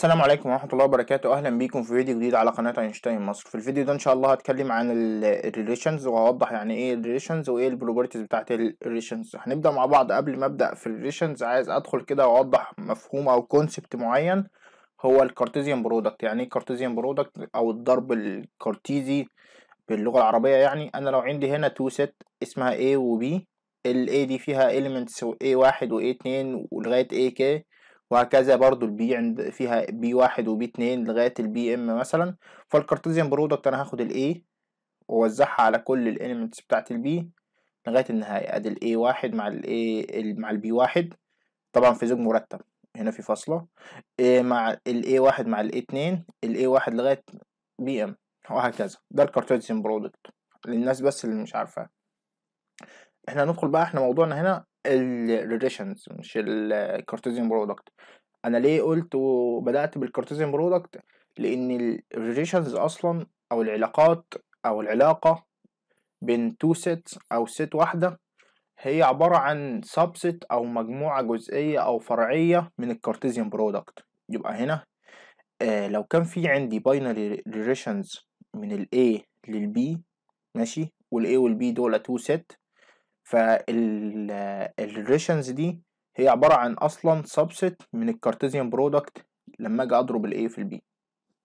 السلام عليكم ورحمة الله وبركاته أهلا بكم في فيديو جديد على قناة أينشتاين مصر في الفيديو ده إن شاء الله هتكلم عن الريليشنز وهوضح يعني إيه الريليشنز وإيه البروبرتيز بتاعة الريليشنز هنبدأ مع بعض قبل ما أبدأ في الريليشنز عايز أدخل كده وأوضح مفهوم أو كونسبت معين هو الكارتيزيان برودكت يعني إيه كارتيزيان برودكت أو الضرب الكارتيزي باللغة العربية يعني أنا لو عندي هنا تو سيت اسمها A و B الاي دي فيها اليمنتس A 1 و A 2 ولغاية AK وهكذا برضو البي عند فيها بي واحد وبي اتنين لغاية البي ام مثلا فالكارتيزيان برودكت انا هاخد الاي ووزعها على كل الاليمنتس بتاعت البي لغاية النهاية ادي الاي واحد مع الاي مع البي واحد طبعا في زوج مرتب هنا في فاصلة مع الاي واحد مع الاي اتنين الاي واحد لغاية بي ام وهكذا ده الكارتيزيان برودكت للناس بس اللي مش عارفاه احنا ندخل بقى احنا موضوعنا هنا الريليشنز مش الكارتيزيان برودكت انا ليه قلت وبدات بالكارتيزيان برودكت لان الريليشنز اصلا او العلاقات او العلاقه بين تو سيت او سيت واحده هي عباره عن سبسيت او مجموعه جزئيه او فرعيه من الكارتيزيان برودكت يبقى هنا آه لو كان في عندي باينري ريليشنز من الاي للبي ماشي والاي والبي دول تو سيت فالريشنز دي هي عبارة عن أصلا سبست من الكارتيزيان برودكت لما أجي أضرب الـ A في الـ B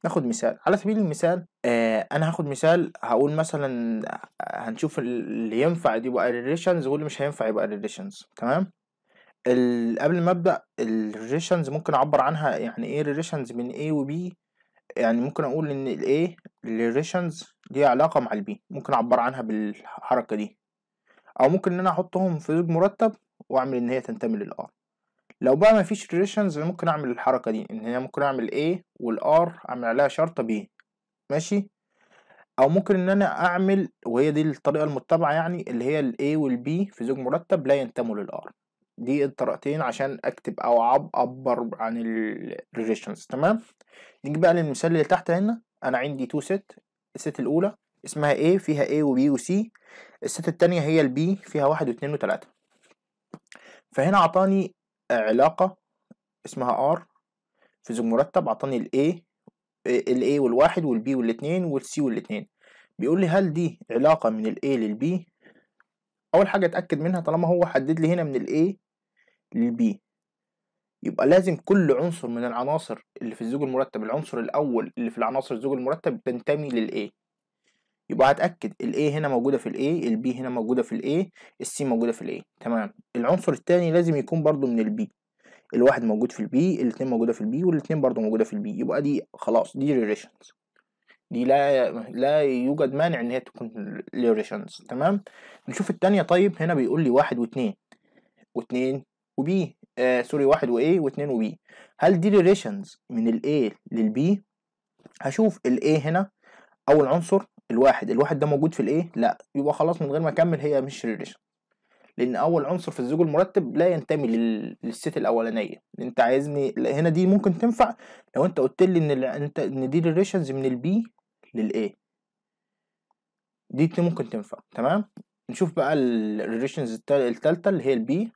ناخد مثال على سبيل المثال آه انا هاخد مثال هقول مثلا هنشوف اللي ينفع يبقى ريليشنز واللي مش هينفع يبقى ريليشنز تمام قبل ما ابدا الريشنز ممكن اعبر عنها يعني ايه ريليشنز من A و B يعني ممكن اقول ان الـ A ريليشنز ليها علاقه مع الـ B ممكن اعبر عنها بالحركه دي او ممكن ان انا احطهم في زوج مرتب واعمل ان هي تنتمي للار لو بقى مفيش ريليشنز ممكن اعمل الحركه دي ان هي ممكن اعمل A والار اعمل عليها شرطه B ماشي او ممكن ان انا اعمل وهي دي الطريقه المتبعه يعني اللي هي الاي والبي في زوج مرتب لا ينتموا للار دي الطريقتين عشان اكتب او اعبر عن الريليشنز تمام نيجي بقى للمثال اللي تحت هنا انا عندي تو ست الست الاولى اسمها A فيها A و B و C الست التانية هي B فيها واحد واثنين وتلاتة فهنا عطاني علاقة اسمها R في زوج مرتب عطاني ال A ال A والواحد وال B والاتنين وال C والاتنين بيقول لي هل دي علاقة من ال A لل B أول حاجة أتأكد منها طالما هو حدد لي هنا من ال A لل B يبقى لازم كل عنصر من العناصر اللي في الزوج المرتب العنصر الأول اللي في العناصر الزوج المرتب تنتمي لل A يبقى هتاكد الاي هنا موجوده في الاي البي هنا موجوده في الاي السي موجوده في الاي تمام العنصر الثاني لازم يكون برضو من البي الواحد موجود في البي الاثنين موجوده في البي والاثنين برضو موجوده في البي يبقى دي خلاص دي ريليشنز دي لا لا يوجد مانع ان هي تكون ريليشنز تمام نشوف الثانيه طيب هنا بيقول لي واحد واثنين واثنين وبي آه سوري واحد وايه واثنين وبي هل دي ريليشنز من الاي للبي هشوف الاي هنا اول عنصر الواحد الواحد ده موجود في الايه لا يبقى خلاص من غير ما اكمل هي مش ريليشن لان اول عنصر في الزوج المرتب لا ينتمي للست الاولانيه انت عايزني هنا دي ممكن تنفع لو انت قلت لي ان انت ان دي ريليشنز من البي للاي دي ممكن تنفع تمام نشوف بقى الريليشنز التالتة اللي هي البي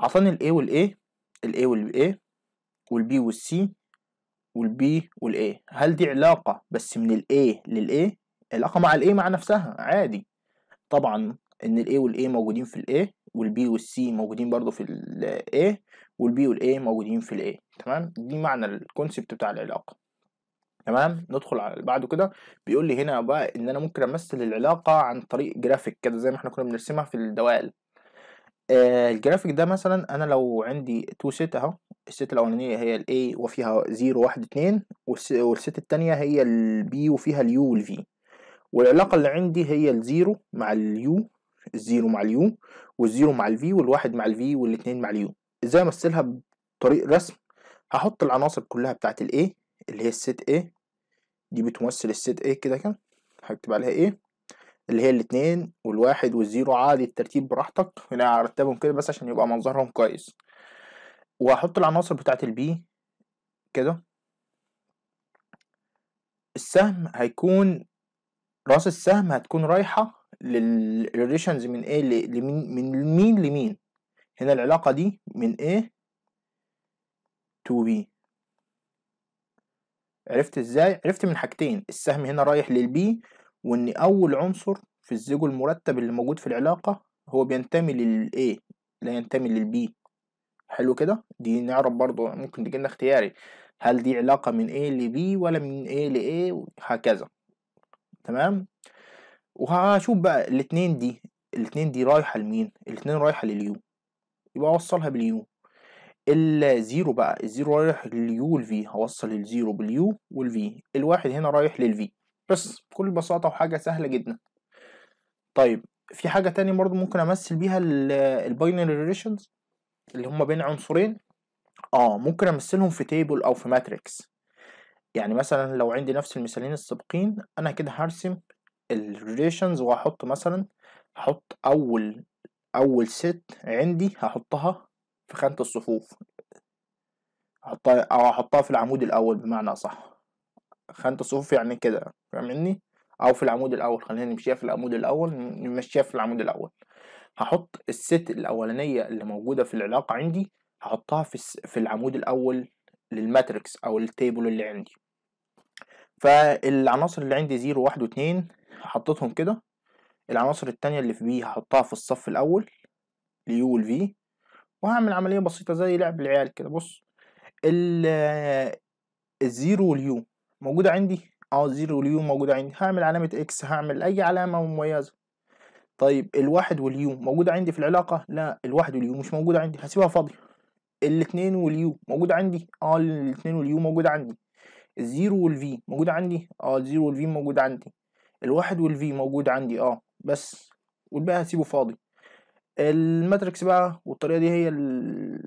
عطاني الاي والاي الاي والاي والبي والسي والبي والاي هل دي علاقة بس من الاي للاي علاقة مع الاي مع نفسها عادي طبعا ان الاي والاي موجودين في الاي والبي والسي موجودين برضو في الاي والبي والاي موجودين في الاي تمام دي معنى الكونسبت بتاع العلاقة تمام ندخل على بعده كده بيقول لي هنا بقى ان انا ممكن امثل العلاقة عن طريق جرافيك كده زي ما احنا كنا بنرسمها في الدوال آه، الجرافيك ده مثلا انا لو عندي تو سيت اهو الست الاولانيه هي الاي وفيها 0 1 2 والست الثانيه هي البي وفيها اليو والفي والعلاقه اللي عندي هي الزيرو مع اليو الزيرو مع اليو والزيرو مع الفي والواحد مع الفي والاثنين مع اليو ازاي امثلها بطريق رسم هحط العناصر كلها بتاعت الاي اللي هي الست اي دي بتمثل الست اي كده كده هكتب عليها ايه اللي هي الاتنين والواحد والزيرو عادي الترتيب براحتك هنا يعني هرتبهم كده بس عشان يبقى منظرهم كويس وهحط العناصر بتاعة البي كده السهم هيكون راس السهم هتكون رايحة للريليشنز من ايه لمين من مين لمين هنا العلاقة دي من ايه تو بي عرفت ازاي؟ عرفت من حاجتين السهم هنا رايح للبي وإن أول عنصر في الزيجو المرتب اللي موجود في العلاقة هو بينتمي لل A لا ينتمي لل B حلو كده دي نعرف برضو ممكن تجيلنا اختياري هل دي علاقة من A ل B ولا من A ل A هكذا تمام وهشوف بقى الاتنين دي الاتنين دي رايحة لمين الاتنين رايحة لليو يبقى اوصلها باليو الزيرو بقى الزيرو رايح لليو والفي هوصل الزيرو باليو والفي الواحد هنا رايح للفي بس بكل بساطة وحاجة سهلة جدا طيب في حاجة تاني برضو ممكن امثل بيها الباينري ريليشنز اللي هما بين عنصرين اه ممكن امثلهم في تيبل او في ماتريكس يعني مثلا لو عندي نفس المثالين السابقين انا كده هرسم الريليشنز وهحط مثلا هحط اول اول ست عندي هحطها في خانة الصفوف هحطها او هحطها في العمود الاول بمعنى اصح خانة الصفوف يعني كده فاهمني او في العمود الاول خلينا نمشيها في العمود الاول نمشيها في العمود الاول هحط الست الاولانيه اللي موجوده في العلاقه عندي هحطها في في العمود الاول للماتريكس او التيبل اللي عندي فالعناصر اللي عندي زيرو واحد واتنين حطيتهم كده العناصر التانية اللي في بي هحطها في الصف الأول اليو والفي وهعمل عملية بسيطة زي لعب العيال كده بص الزيرو واليو موجودة عندي اه الزيرو واليو موجودة عندي هعمل علامة اكس هعمل اي علامة مميزة طيب الواحد واليو موجودة عندي في العلاقة لا الواحد واليو مش موجودة عندي هسيبها فاضية الاتنين واليو موجودة عندي اه الاتنين واليو موجودة عندي الزيرو والفي موجودة عندي اه الزيرو والفي موجودة عندي الواحد والفي موجود عندي اه بس والباقي هسيبه فاضي الماتريكس بقى والطريقة دي هي اللي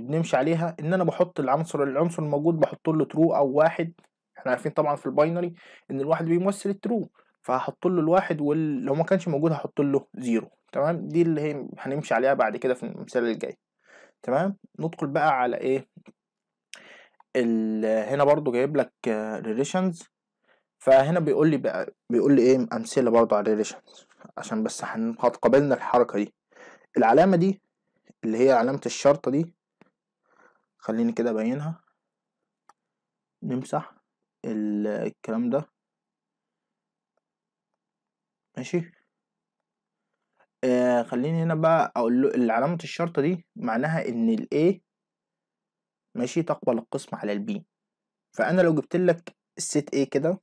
بنمشي عليها ان انا بحط العنصر العنصر الموجود بحط له ترو او واحد احنا عارفين طبعا في الباينري ان الواحد بيمثل الترو فهحط له الواحد ولو ما كانش موجود هحط له زيرو تمام دي اللي هي هنمشي عليها بعد كده في المثال الجاي تمام ندخل بقى على ايه هنا برضو جايب لك ريليشنز فهنا بيقول لي بقى بيقول لي ايه امثله برضو على الريليشنز عشان بس هتقابلنا الحركه دي العلامه دي اللي هي علامه الشرطه دي خليني كده ابينها نمسح الكلام ده ماشي آه خليني هنا بقى اقول له علامه الشرطه دي معناها ان A ماشي تقبل القسم على B فانا لو جبت لك الست A كده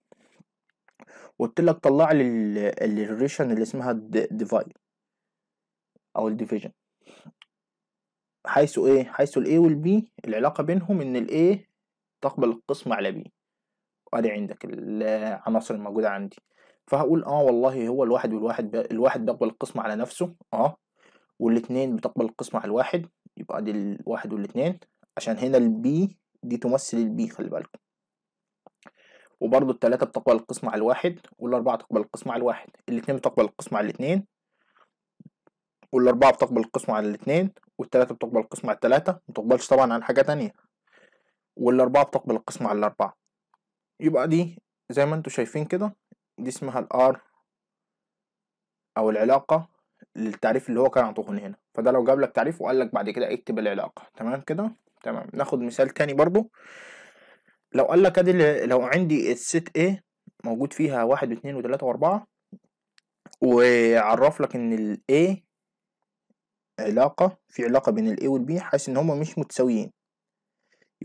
وقلت لك طلع لي الريشن اللي اسمها ديفايد او الديفيجن حيث ايه حيث الايه والبي العلاقه بينهم ان A تقبل القسم على بي ادي عندك العناصر الموجوده عندي فهقول اه والله هو الواحد والواحد الواحد بيقبل القسمة على نفسه اه والاتنين بتقبل القسمة على الواحد يبقى دي الواحد والاتنين عشان هنا البي دي تمثل البي خلي بالكم وبرضه التلاتة بتقبل القسمة على الواحد والأربعة تقبل القسمة على الواحد الاتنين بتقبل القسمة على الاتنين والأربعة بتقبل القسمة على الاتنين والتلاتة بتقبل القسمة على التلاتة متقبلش طبعا على حاجة تانية والأربعة بتقبل القسمة على الأربعة يبقى دي زي ما انتوا شايفين كده دي اسمها الار او العلاقة للتعريف اللي هو كان عطوهن هنا فده لو جاب لك تعريف وقال لك بعد كده اكتب العلاقة تمام كده تمام ناخد مثال تاني برضو لو قال لك ادي لو عندي الست A موجود فيها واحد واثنين وثلاثة واربعة وعرف لك ان الـ A علاقة في علاقة بين الـ A والـ B حيث ان هما مش متساويين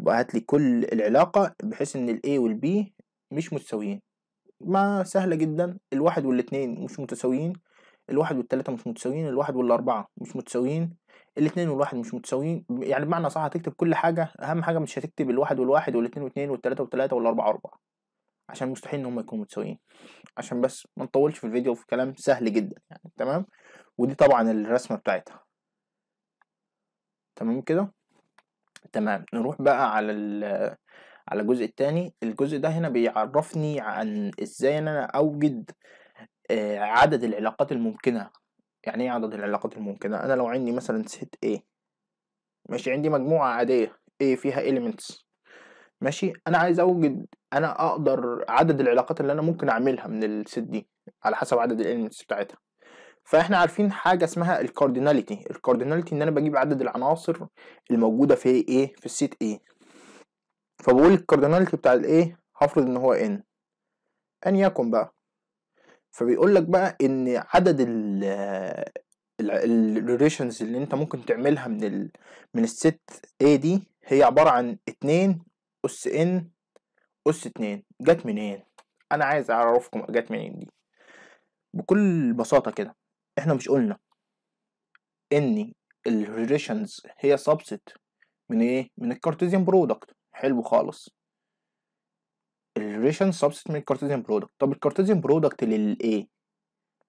يبقى هات لي كل العلاقة بحيث ان ال A B مش متساويين ما سهلة جدا الواحد والاتنين مش متساويين الواحد والتلاتة مش متساويين الواحد والأربعة مش متساويين الاتنين والواحد مش متساويين يعني بمعنى صح هتكتب كل حاجة أهم حاجة مش هتكتب الواحد والواحد والاتنين والاتنين والتلاتة والتلاتة والأربعة وأربعة عشان مستحيل إن هما يكونوا متساويين عشان بس ما نطولش في الفيديو في كلام سهل جدا يعني تمام ودي طبعا الرسمة بتاعتها تمام كده تمام نروح بقى على على الجزء التاني الجزء ده هنا بيعرفني عن ازاي ان انا اوجد آه، عدد العلاقات الممكنة يعني ايه عدد العلاقات الممكنة انا لو عندي مثلا سيت A ماشي عندي مجموعة عادية A فيها elements ماشي انا عايز اوجد انا اقدر عدد العلاقات اللي انا ممكن اعملها من الست دي على حسب عدد الاليمنتس بتاعتها فاحنا عارفين حاجه اسمها الكاردناليتي الكاردناليتي ان انا بجيب عدد العناصر الموجوده في ايه في السيت ايه فبقول الكاردناليتي بتاع الايه هفرض ان هو ان ان يكن بقى فبيقول لك بقى ان عدد ال الريليشنز اللي انت ممكن تعملها من ال من الست ايه دي هي عبارة عن اتنين اس ان اس اتنين جت منين؟ انا عايز اعرفكم جت منين دي بكل بساطة كده احنا مش قلنا ان الريليشنز هي سبست من ايه من الكارتيزيان برودكت حلو خالص الريليشن سبست من الكارتيزيان برودكت طب الكارتيزيان برودكت للايه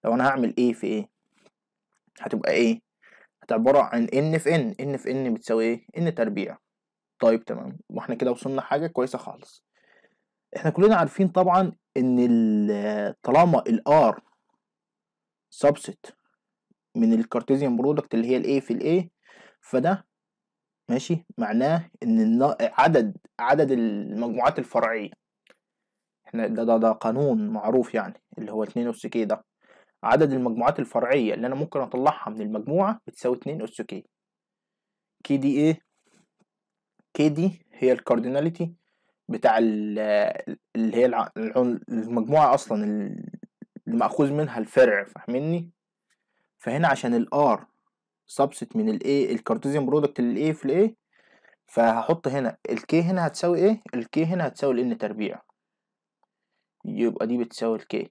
لو انا هعمل ايه في ايه هتبقى ايه هتعبر عن ان في ان ان في ان بتساوي ايه ان تربيع طيب تمام واحنا كده وصلنا حاجه كويسه خالص احنا كلنا عارفين طبعا ان طالما الار سبست من الكارتيزيان برودكت اللي هي الايه في الايه فده ماشي معناه ان عدد عدد المجموعات الفرعيه احنا ده ده, ده قانون معروف يعني اللي هو 2 اس كي ده عدد المجموعات الفرعيه اللي انا ممكن اطلعها من المجموعه بتساوي 2 اس كي كي دي ايه كي دي هي الكارديناليتي بتاع اللي هي المجموعه اصلا المأخوذ مأخوذ منها الفرع فاهمني فهنا عشان الار سبست من الايه الكارتيزيان برودكت للاي في الايه فهحط هنا الكي هنا هتساوي ايه الكي هنا هتساوي الان تربيع يبقى دي بتساوي الكي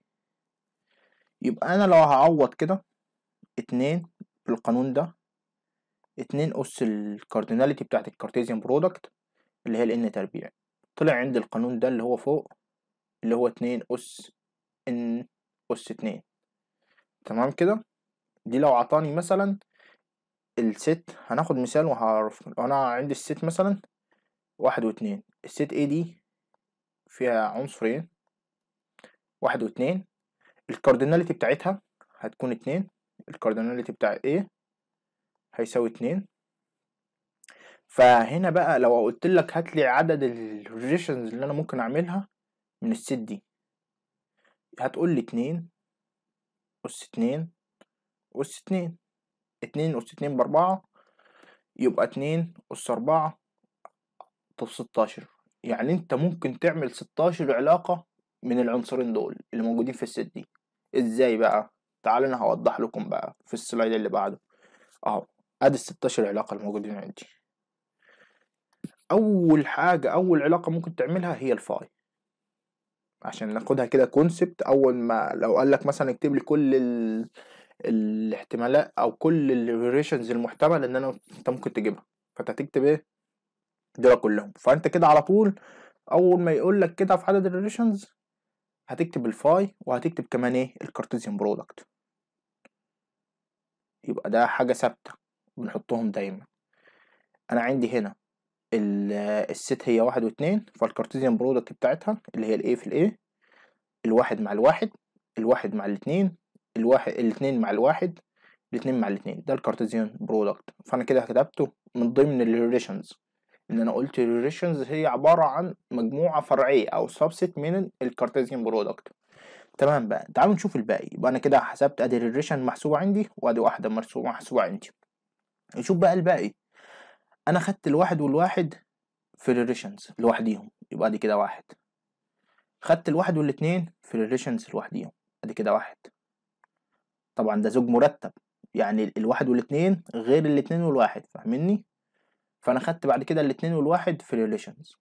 يبقى انا لو هعوض كده اتنين بالقانون ده اتنين اس الكارديناليتي بتاعت الكارتيزيان برودكت اللي هي الان تربيع طلع عندي القانون ده اللي هو فوق اللي هو اتنين اس ان أس اتنين تمام كده دي لو عطاني مثلا الست هناخد مثال وهعرف أنا عندي الست مثلا واحد واتنين الست ايه دي فيها عنصرين واحد واتنين الكارديناليتي بتاعتها هتكون اتنين الكارديناليتي بتاع ايه هيساوي اتنين فهنا بقى لو قلت لك هات لي عدد الريليشنز اللي انا ممكن اعملها من الست دي هتقول لي اتنين أس اتنين أس اتنين اتنين أس اتنين بأربعة يبقى اتنين أس أربعة طب ستاشر يعني أنت ممكن تعمل ستاشر علاقة من العنصرين دول اللي موجودين في الست دي ازاي بقى تعالوا انا هوضح لكم بقى في السلايد اللي بعده اهو ادي الستاشر علاقه الموجودين عندي اول حاجه اول علاقه ممكن تعملها هي الفاي عشان ناخدها كده كونسبت اول ما لو قال لك مثلا اكتب لي كل ال... الاحتمالات او كل الفاريشنز المحتمله ان انا انت ممكن تجيبها فانت هتكتب ايه دول كلهم فانت كده على طول اول ما يقول لك كده في عدد الريليشنز هتكتب الفاي وهتكتب كمان ايه الكارتيزيان برودكت يبقى ده حاجه ثابته بنحطهم دايما انا عندي هنا آه، الست هي واحد واتنين فالكارتيزيان برودكت بتاعتها اللي هي الايه في الايه الواحد مع الواحد الواحد مع الاتنين الواحد الاتنين مع الواحد الاتنين مع الاتنين ده الكارتيزيان برودكت فانا كده كتبته من ضمن الريليشنز ان انا قلت الريليشنز هي عباره عن مجموعه فرعيه او سبست من الكارتيزيان برودكت تمام بقى تعالوا نشوف الباقي يبقى انا كده حسبت ادي الريليشن محسوبه عندي وادي واحده محسوبه عندي نشوف بقى الباقي انا خدت الواحد والواحد في الريليشنز لوحديهم يبقى دي كده واحد خدت الواحد والاتنين في الريليشنز لوحديهم ادي كده واحد طبعا ده زوج مرتب يعني الواحد والاتنين غير الاثنين والواحد فاهمني فانا خدت بعد كده الاتنين والواحد في الريليشنز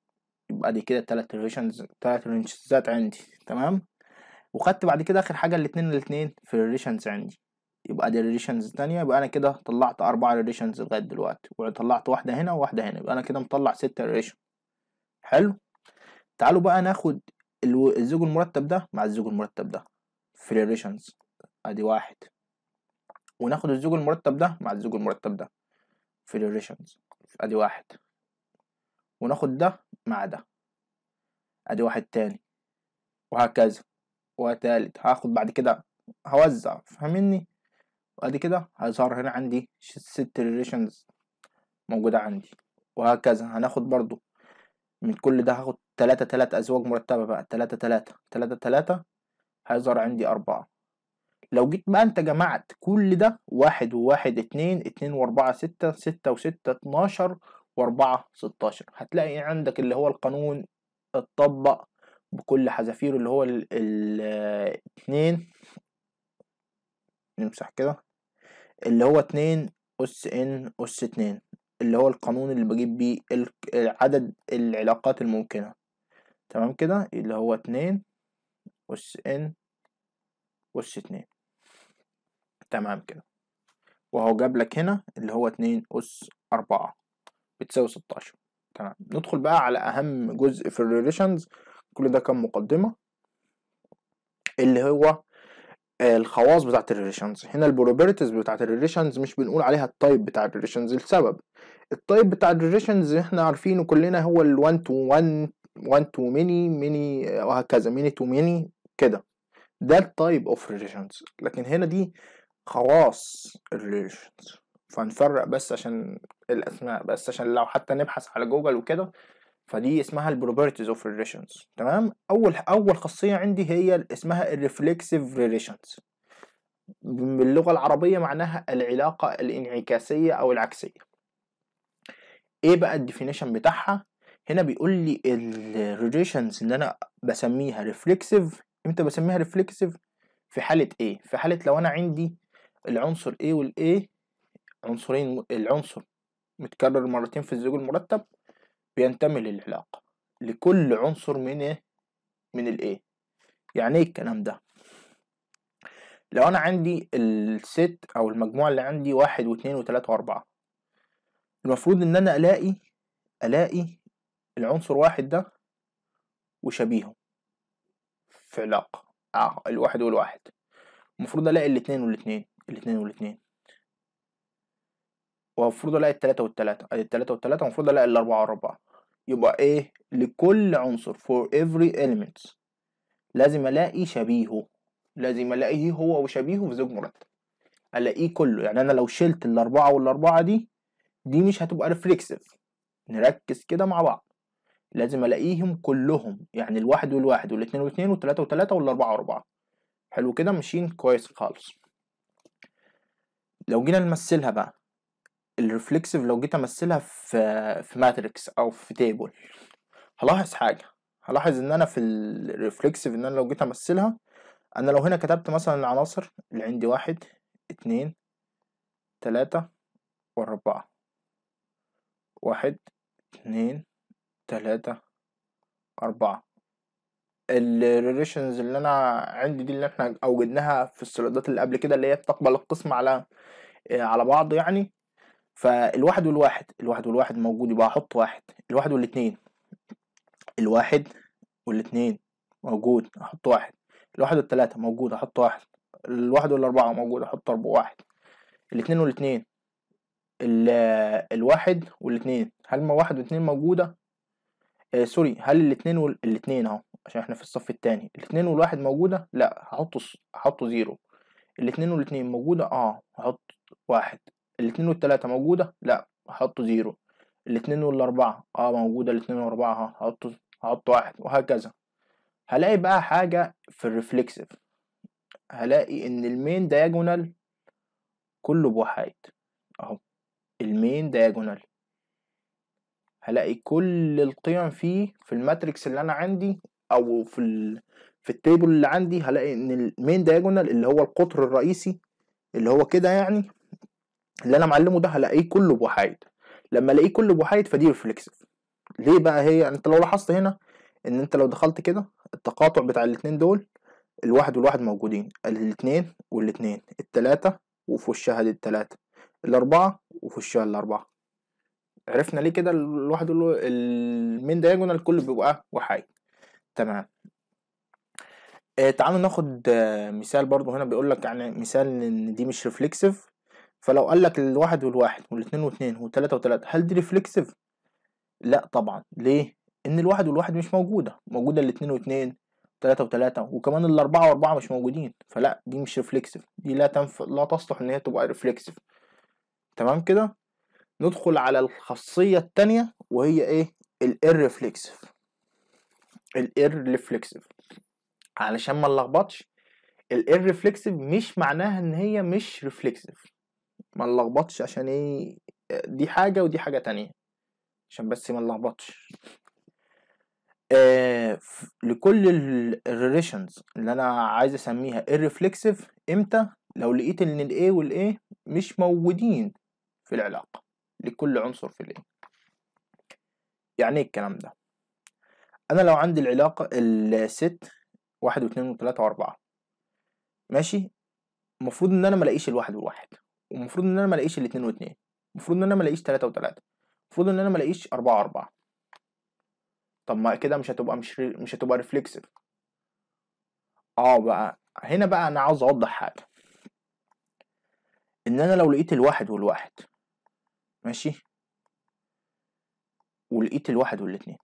يبقى دي كده تلات ريليشنز تلات ريليشنزات عندي تمام وخدت بعد كده اخر حاجه الاتنين الاتنين في الريليشنز عندي يبقى دي ريليشنز تانية يبقى انا كده طلعت اربعة ريليشنز لغاية دلوقتي وطلعت واحدة هنا وواحدة هنا يبقى انا كده مطلع ستة ريليشن حلو تعالوا بقى ناخد الزوج المرتب ده مع الزوج المرتب ده في ريليشنز ادي واحد وناخد الزوج المرتب ده مع الزوج المرتب ده في ريليشنز ادي واحد وناخد ده مع ده ادي واحد تاني وهكذا وتالت هاخد بعد كده هوزع فاهمني وادي كده هيظهر هنا عندي ست ريليشنز موجودة عندي وهكذا هناخد برضو من كل ده هاخد تلاتة تلاتة أزواج مرتبة بقى تلاتة تلاتة تلاتة تلاتة هيظهر عندي أربعة لو جيت بقى أنت جمعت كل ده واحد وواحد اتنين اتنين وأربعة ستة ستة وستة اتناشر وأربعة ستاشر هتلاقي عندك اللي هو القانون اتطبق بكل حذافيره اللي هو ال اتنين نمسح كده اللي هو اتنين أس إن أس اتنين اللي هو القانون اللي بجيب بيه عدد العلاقات الممكنة تمام كده اللي هو اتنين أس إن أس اتنين تمام كده وهو جاب لك هنا اللي هو اتنين أس أربعة بتساوي ستاشر تمام ندخل بقى على أهم جزء في الريليشنز كل ده كان مقدمة اللي هو الخواص بتاعت الريليشنز هنا البروبرتيز بتاعت الريليشنز مش بنقول عليها التايب بتاع الريليشنز السبب التايب بتاع الريليشنز احنا عارفينه كلنا هو ال1 تو 1 1 تو ميني ميني وهكذا ميني تو ميني كده ده التايب اوف ريليشنز لكن هنا دي خواص الريليشنز فنفرق بس عشان الاسماء بس عشان لو حتى نبحث على جوجل وكده فدي اسمها البروبرتيز اوف ريليشنز تمام اول اول خاصيه عندي هي اسمها الريفلكسيف ريليشنز باللغه العربيه معناها العلاقه الانعكاسيه او العكسيه ايه بقى الديفينيشن بتاعها هنا بيقول لي الريليشنز ان انا بسميها ريفلكسيف امتى بسميها ريفلكسيف في حاله ايه في حاله لو انا عندي العنصر A وال عنصرين العنصر متكرر مرتين في الزوج المرتب بينتمي للعلاقة لكل عنصر من ايه من الايه يعني ايه الكلام ده لو انا عندي الست او المجموعة اللي عندي واحد واثنين وثلاثة واربعة المفروض ان انا الاقي الاقي العنصر واحد ده وشبيهه في علاقة اه الواحد والواحد المفروض الاقي الاتنين والاتنين الاتنين والاتنين ومفروض الاقي التلاتة والتلاتة ادي التلاتة والتلاتة المفروض الاقي الاربعة والاربعة يبقى ايه لكل عنصر for every element لازم الاقي شبيهه لازم الاقيه هو وشبيهه في زوج مرتب الاقيه كله يعني انا لو شلت الاربعة والاربعة دي دي مش هتبقى ريفلكسيف نركز كده مع بعض لازم الاقيهم كلهم يعني الواحد والواحد والاتنين والاتنين والتلاتة والتلاتة والاربعة واربعة حلو كده ماشيين كويس خالص لو جينا نمثلها بقى الريفلكسيف لو جيت امثلها في في ماتريكس او في تيبل هلاحظ حاجه هلاحظ ان انا في الريفلكسيف ان انا لو جيت امثلها انا لو هنا كتبت مثلا العناصر اللي عندي واحد اتنين تلاتة واربعة واحد اتنين تلاتة أربعة الريليشنز اللي انا عندي دي اللي احنا اوجدناها في السلايدات اللي قبل كده اللي هي بتقبل القسم على على بعض يعني فالواحد والواحد الواحد والواحد موجود يبقى هحط واحد الواحد والاتنين الواحد والاتنين موجود هحط واحد الواحد والتلاتة موجود هحط واحد الواحد والأربعة موجود هحط أربعة واحد الاتنين والاتنين الواحد والاتنين هل ما واحد واتنين موجودة؟ آه سوري هل الاتنين والاتنين اهو عشان احنا في الصف التاني الاتنين والواحد موجودة؟ لأ هحطه هحطه زيرو الاتنين والاتنين موجودة اه هحط واحد الاثنين والتلاتة موجودة لا هحط زيرو الاثنين والاربعة اه موجودة الاثنين والاربعة هحط هحط واحد وهكذا هلاقي بقى حاجة في الريفلكسيف هلاقي ان المين دايجونال كله بواحد اهو المين دايجونال هلاقي كل القيم فيه في الماتريكس اللي انا عندي او في ال... في التيبل اللي عندي هلاقي ان المين دايجونال اللي هو القطر الرئيسي اللي هو كده يعني اللي انا معلمه ده هلاقيه كله بوحايد لما الاقيه كله بوحايد فدي ريفلكسيف ليه بقى هي يعني انت لو لاحظت هنا ان انت لو دخلت كده التقاطع بتاع الاتنين دول الواحد والواحد موجودين الاتنين والاتنين التلاتة وفي وشها دي التلاتة الأربعة وفي وشها الأربعة عرفنا ليه كده الواحد المين دايجونال كله بيبقى وحايد تمام آه، تعالوا ناخد آه، مثال برضو هنا بيقول لك يعني مثال ان دي مش ريفلكسيف فلو قال لك الواحد والواحد والاثنين واثنين والتلاتة وتلاتة هل دي ريفلكسيف؟ لا طبعا ليه؟ ان الواحد والواحد مش موجودة موجودة الاثنين واثنين تلاتة وتلاتة وكمان الأربعة وأربعة مش موجودين فلا دي مش ريفلكسيف دي لا تنف... لا تصلح إن هي تبقى ريفلكسيف تمام كده ندخل على الخاصية التانية وهي إيه الإير الإرريفلكسيف علشان ما نلخبطش الإرريفلكسيف مش معناها إن هي مش ريفلكسيف ما نلخبطش عشان ايه دي حاجة ودي حاجة تانية عشان بس ما نلخبطش آه لكل الريليشنز اللي انا عايز اسميها irreflexive امتى لو لقيت ان الايه والايه مش موجودين في العلاقة لكل عنصر في الايه يعني ايه الكلام ده انا لو عندي العلاقة الست واحد واثنين وثلاثة واربعة ماشي المفروض ان انا ملاقيش الواحد والواحد ومفروض ان انا ما الاقيش الاتنين واتنين المفروض ان انا ما الاقيش تلاتة وتلاتة المفروض ان انا ما الاقيش أربعة أربعة طب ما كده مش هتبقى مش مش هتبقى ريفلكسيف اه بقى هنا بقى انا عاوز اوضح حاجة ان انا لو لقيت الواحد والواحد ماشي ولقيت الواحد والاتنين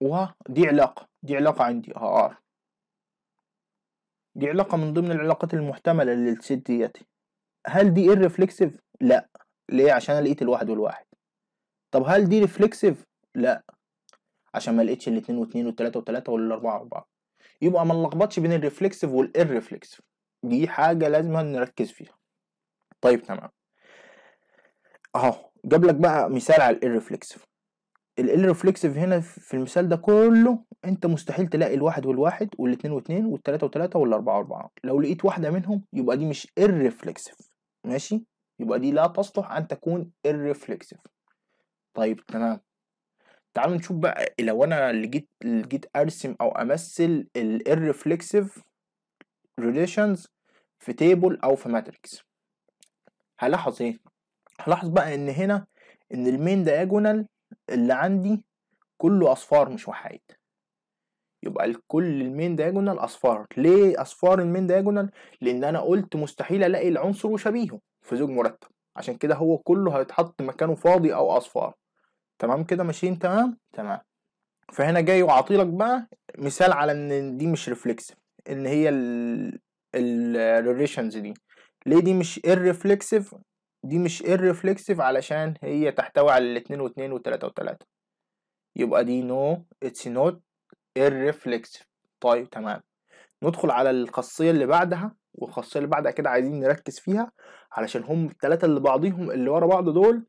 ودي علاقة دي علاقة عندي ار آه، آه. دي علاقة من ضمن العلاقات المحتملة للست ديتي هل دي ريفلكسيف لا ليه؟ عشان انا لقيت الواحد والواحد طب هل دي ريفلكسيف؟ لا عشان ما لقيتش الاثنين واتنين والتلاته ولا والاربعه واربعه يبقى ما نلخبطش بين الريفلكسيف والارريفلكسيف دي حاجه لازم نركز فيها طيب تمام اهو جاب لك بقى مثال على الارريفلكسيف الريفلكسيف هنا في المثال ده كله انت مستحيل تلاقي الواحد والواحد والاتنين واثنين والتلاته وتلاته والاربعه واربعه لو لقيت واحده منهم يبقى دي مش الريفلكسيف ماشي يبقى دي لا تصلح ان تكون الريفلكسيف طيب تمام تعالوا نشوف بقى لو انا اللي جيت اللي جيت ارسم او امثل الريفلكسيف ريليشنز في تيبل او في ماتريكس هلاحظ ايه هلاحظ بقى ان هنا ان المين دايجونال اللي عندي كله اصفار مش وحايد يبقى كل المين دايجونال اصفار ليه اصفار المين دايجونال لان انا قلت مستحيل الاقي العنصر وشبيهه في زوج مرتب عشان كده هو كله هيتحط مكانه فاضي او اصفار تمام كده ماشيين تمام تمام فهنا جاي وعطيلك بقى مثال على ان دي مش ريفلكسيف ان هي الريليشنز دي ليه دي مش irreflexive دي مش irreflexive علشان هي تحتوي على الاتنين واتنين وتلاتة وتلاتة يبقى دي no it's not irreflexive طيب تمام ندخل على الخاصية اللي بعدها والخاصية اللي بعدها كده عايزين نركز فيها علشان هم التلاتة اللي بعضيهم اللي ورا بعض دول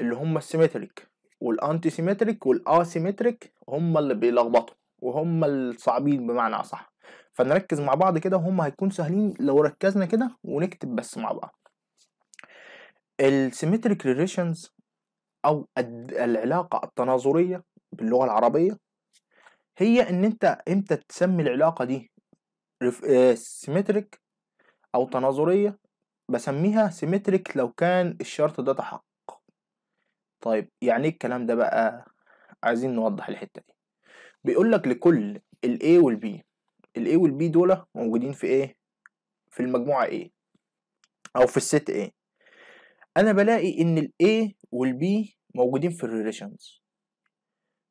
اللي هم السيمتريك والانتي سيمتريك والاسيمتريك هم اللي بيلخبطوا وهم الصعبين بمعنى اصح فنركز مع بعض كده وهم هيكون سهلين لو ركزنا كده ونكتب بس مع بعض السيمتريك ريليشنز او العلاقه التناظريه باللغه العربيه هي ان انت امتى تسمي العلاقه دي سيمتريك آه، او تناظريه بسميها سيمتريك لو كان الشرط ده تحقق طيب يعني ايه الكلام ده بقى عايزين نوضح الحته دي بيقول لك لكل ال A وال B دول موجودين في ايه في المجموعه ايه او في الست ايه انا بلاقي ان A وال B موجودين في الريليشنز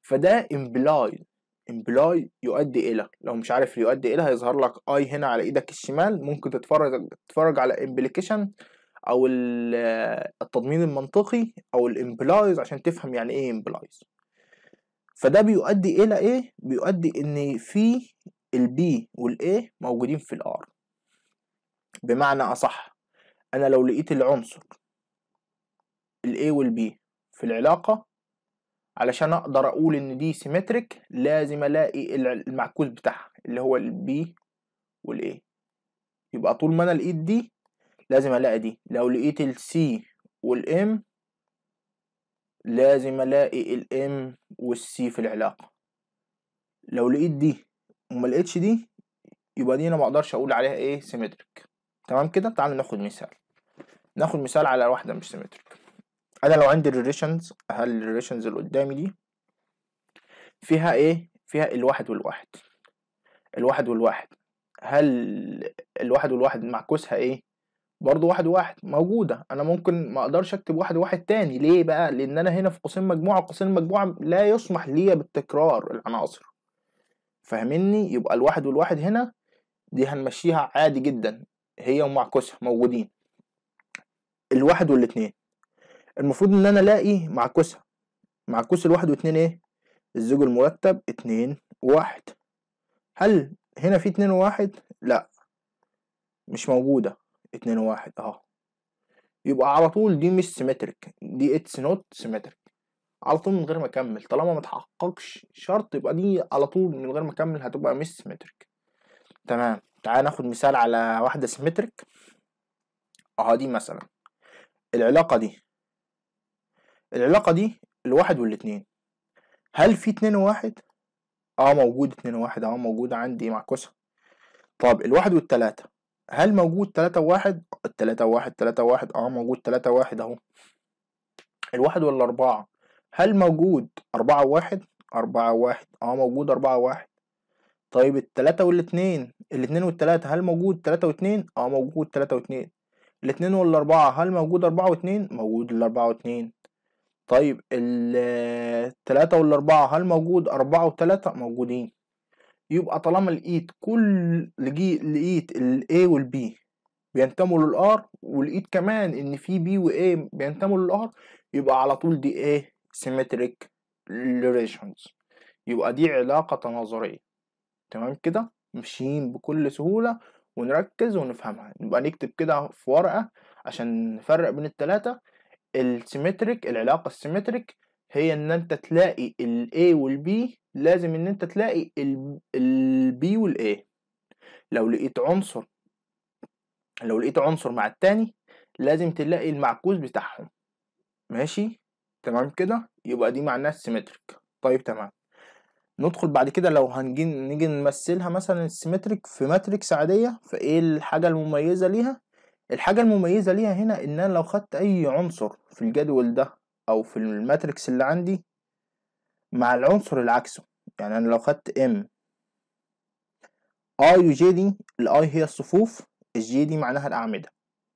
فده امبلاي امبلاي يؤدي الى لو مش عارف يؤدي الى هيظهر لك اي هنا على ايدك الشمال ممكن تتفرج تتفرج على امبليكيشن او التضمين المنطقي او الامبلايز عشان تفهم يعني ايه امبلايز فده بيؤدي الى ايه بيؤدي ان في البي والاي موجودين في الار بمعنى اصح انا لو لقيت العنصر ال A B في العلاقة علشان اقدر اقول ان دي سيمتريك لازم الاقي المعكوس بتاعها اللي هو البي والاي يبقى طول ما انا لقيت دي لازم الاقي دي لو لقيت السي والام لازم الاقي الام والسي في العلاقة لو لقيت دي وما لقيتش دي يبقى دي انا ما اقدرش اقول عليها ايه سيمتريك تمام كده تعال ناخد مثال ناخد مثال على واحدة مش سيمتريك انا لو عندي الريليشنز الريليشنز اللي قدامي دي فيها ايه فيها الواحد والواحد الواحد والواحد هل الواحد والواحد معكوسها ايه برضه واحد واحد موجودة أنا ممكن ما أقدرش أكتب واحد واحد تاني ليه بقى لأن أنا هنا في قوسين مجموعة قوسين مجموعة لا يسمح لي بالتكرار العناصر فاهمني يبقى الواحد والواحد هنا دي هنمشيها عادي جدا هي ومعكوسها موجودين الواحد والاتنين المفروض ان انا الاقي معكوسها معكوس الواحد واتنين ايه الزوج المرتب اتنين وواحد هل هنا في اتنين وواحد لا مش موجودة اتنين وواحد اهو يبقى على طول دي مش سيمتريك دي اتس نوت سيمتريك على طول من غير ما اكمل طالما ما تحققش شرط يبقى دي على طول من غير ما اكمل هتبقى مش سيمتريك تمام تعال ناخد مثال على واحدة سيمتريك اهو دي مثلا العلاقة دي العلاقة دي الواحد والاتنين هل في اتنين وواحد؟ اه موجود اتنين وواحد اه موجود عندي معكوسة طب الواحد والتلاتة هل موجود تلاتة وواحد؟ التلاتة وواحد تلاتة وواحد اه موجود تلاتة وواحد اهو الواحد والأربعة هل موجود أربعة وواحد؟ أربعة وواحد اه موجود أربعة وواحد طيب التلاتة والاتنين الاتنين والتلاتة هل موجود تلاتة واتنين؟ اه موجود تلاتة واتنين الاتنين والأربعة هل موجود أربعة واتنين؟ موجود الأربعة واتنين طيب التلاتة والأربعة هل موجود أربعة وتلاتة موجودين يبقى طالما لقيت كل لقيت الاي والبي بينتموا للآر ولقيت كمان إن في بي و بينتموا للآر يبقى على طول دي إيه سيمتريك ريليشنز يبقى دي علاقة تناظرية تمام كده ماشيين بكل سهولة ونركز ونفهمها نبقى نكتب كده في ورقة عشان نفرق بين التلاتة السيمتريك العلاقه السيمتريك هي ان انت تلاقي الاي B لازم ان انت تلاقي البي A لو لقيت عنصر لو لقيت عنصر مع التاني لازم تلاقي المعكوس بتاعهم ماشي تمام كده يبقى دي معناها السيمتريك طيب تمام ندخل بعد كده لو هنجي نيجي نمثلها مثلا السيمتريك في ماتريكس عاديه فايه الحاجه المميزه ليها الحاجة المميزة ليها هنا ان انا لو خدت اي عنصر في الجدول ده او في الماتريكس اللي عندي مع العنصر اللي عكسه يعني انا لو خدت ام اي وجي دي الاي هي الصفوف الجي دي معناها الاعمدة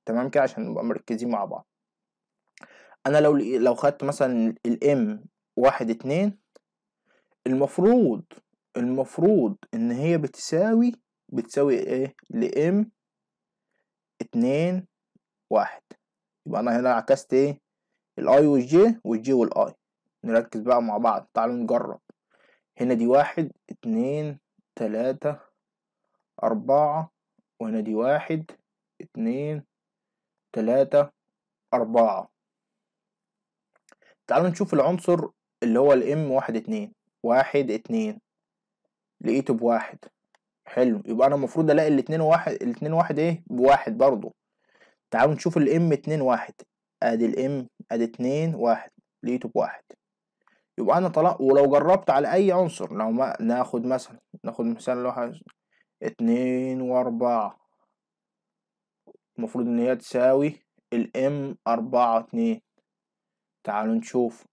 تمام كده عشان نبقى مركزين مع بعض انا لو إيه، لو خدت مثلا الام واحد اتنين المفروض المفروض ان هي بتساوي بتساوي ايه لام اتنين واحد يبقى انا هنا عكست ايه الاي والجي والجي والاي نركز بقى مع بعض تعالوا نجرب هنا دي واحد اتنين تلاتة أربعة وهنا دي واحد اتنين تلاتة أربعة تعالوا نشوف العنصر اللي هو الام واحد اتنين واحد اتنين لقيته بواحد حلو يبقى انا المفروض الاقي الاتنين واحد الاتنين واحد ايه بواحد برضو تعالوا نشوف الام اتنين واحد ادي الام ادي اتنين واحد لقيته بواحد يبقى انا طلع ولو جربت على اي عنصر لو ما ناخد مثلا ناخد مثال لو اتنين واربعة المفروض ان هي تساوي الام اربعة اتنين تعالوا نشوف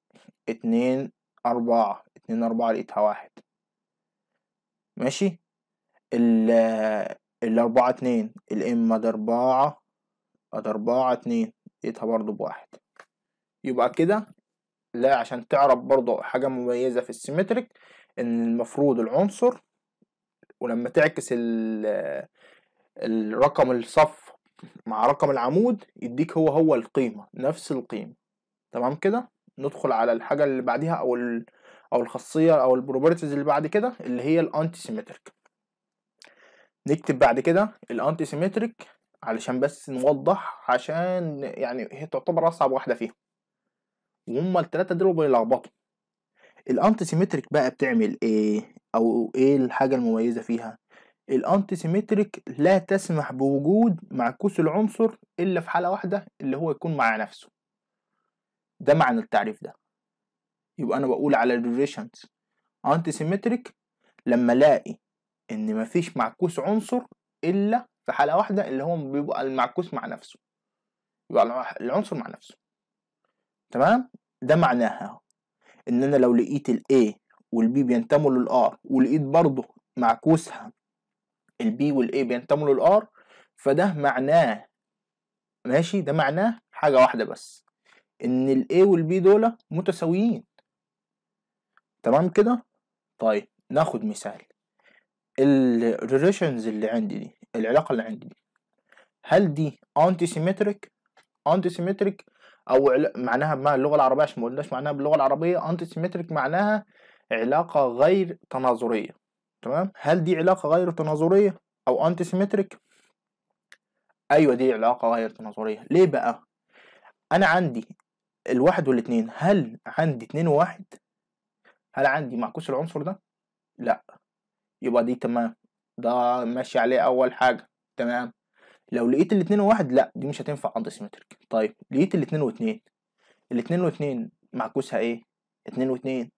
اتنين اربعة اتنين اربعة لقيتها واحد ماشي ال الأربعة اتنين الام اد أربعة اد أربعة اتنين لقيتها برضو بواحد يبقى كده لا عشان تعرف برضو حاجة مميزة في السيمتريك إن المفروض العنصر ولما تعكس الرقم الصف مع رقم العمود يديك هو هو القيمة نفس القيمة تمام كده ندخل على الحاجة اللي بعديها أو أو الخاصية أو البروبرتيز اللي بعد كده اللي هي الأنتي سيمتريك نكتب بعد كده الانتي سيمتريك علشان بس نوضح عشان يعني هي تعتبر اصعب واحده فيهم وهم التلاته دول بيلخبطوا الانتي سيمتريك بقى بتعمل ايه او ايه الحاجه المميزه فيها الانتي سيمتريك لا تسمح بوجود معكوس العنصر الا في حاله واحده اللي هو يكون مع نفسه ده معنى التعريف ده يبقى انا بقول على الريليشنز انتي سيمتريك لما الاقي ان مفيش معكوس عنصر الا في حاله واحده اللي هو بيبقى المعكوس مع نفسه يبقى العنصر مع نفسه تمام ده معناها ان انا لو لقيت الاي والبي بينتموا للار ولقيت برضه معكوسها البي والاي بينتموا للار فده معناه ماشي ده معناه حاجه واحده بس ان الاي والبي دول متساويين تمام كده طيب ناخد مثال الريليشنز اللي عندي دي العلاقه اللي عندي دي هل دي انتي سيمتريك انتي سيمتريك او عل... معناها اللغه العربيه عشان ما قلناش معناها باللغه العربيه انتي سيمتريك معناها علاقه غير تناظريه تمام هل دي علاقه غير تناظريه او انتي سيمتريك ايوه دي علاقه غير تناظريه ليه بقى انا عندي الواحد والاثنين هل عندي اتنين وواحد هل عندي معكوس العنصر ده لا يبقى دي تمام ده ماشي عليه اول حاجه تمام لو لقيت الاتنين واحد لا دي مش هتنفع انتي سيمتريك طيب لقيت الاتنين واتنين الاتنين واتنين معكوسها ايه اتنين واتنين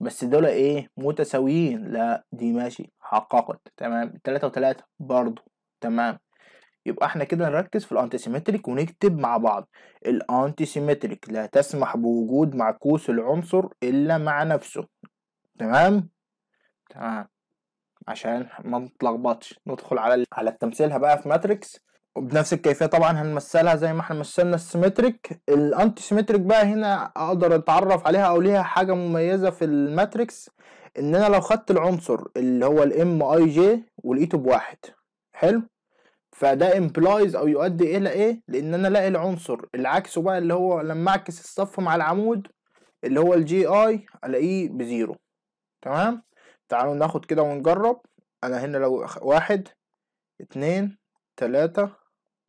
بس دول ايه متساويين لا دي ماشي حققت تمام تلاتة وتلاتة برضو تمام يبقى احنا كده نركز في الانتي سيمتريك ونكتب مع بعض الانتي سيمتريك لا تسمح بوجود معكوس العنصر الا مع نفسه تمام تمام عشان ما نتلخبطش ندخل على على تمثيلها بقى في ماتريكس وبنفس الكيفيه طبعا هنمثلها زي ما احنا مثلنا السيمتريك الانتي سيمتريك بقى هنا اقدر اتعرف عليها او ليها حاجه مميزه في الماتريكس ان انا لو خدت العنصر اللي هو الام اي جي ولقيته بواحد حلو فده امبلايز او يؤدي الى ايه لان انا الاقي العنصر العكس بقى اللي هو لما اعكس الصف مع العمود اللي هو الجي اي الاقيه بزيرو تمام تعالوا ناخد كده ونجرب انا هنا لو واحد اتنين تلاتة